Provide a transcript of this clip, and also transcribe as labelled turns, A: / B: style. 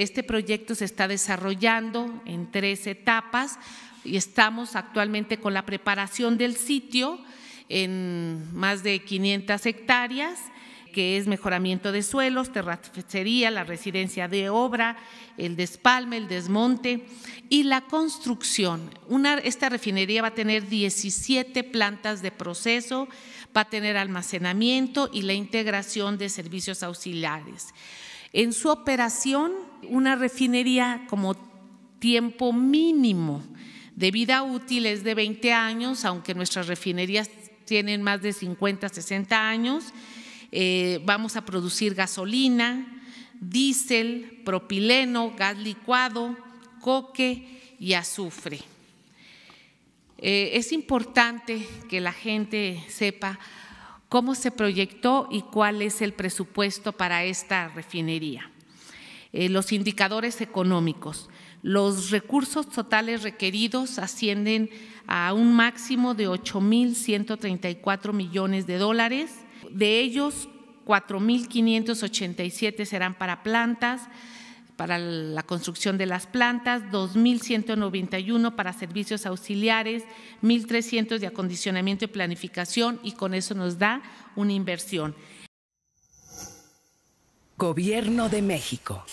A: Este proyecto se está desarrollando en tres etapas y estamos actualmente con la preparación del sitio en más de 500 hectáreas que es mejoramiento de suelos, terracería, la residencia de obra, el despalme, el desmonte y la construcción. esta refinería va a tener 17 plantas de proceso, va a tener almacenamiento y la integración de servicios auxiliares. En su operación una refinería como tiempo mínimo de vida útil es de 20 años, aunque nuestras refinerías tienen más de 50, 60 años. Eh, vamos a producir gasolina, diésel, propileno, gas licuado, coque y azufre. Eh, es importante que la gente sepa cómo se proyectó y cuál es el presupuesto para esta refinería. Eh, los indicadores económicos. Los recursos totales requeridos ascienden a un máximo de 8.134 millones de dólares. De ellos, 4.587 serán para plantas, para la construcción de las plantas, 2.191 para servicios auxiliares, 1.300 de acondicionamiento y planificación, y con eso nos da una inversión. Gobierno de México.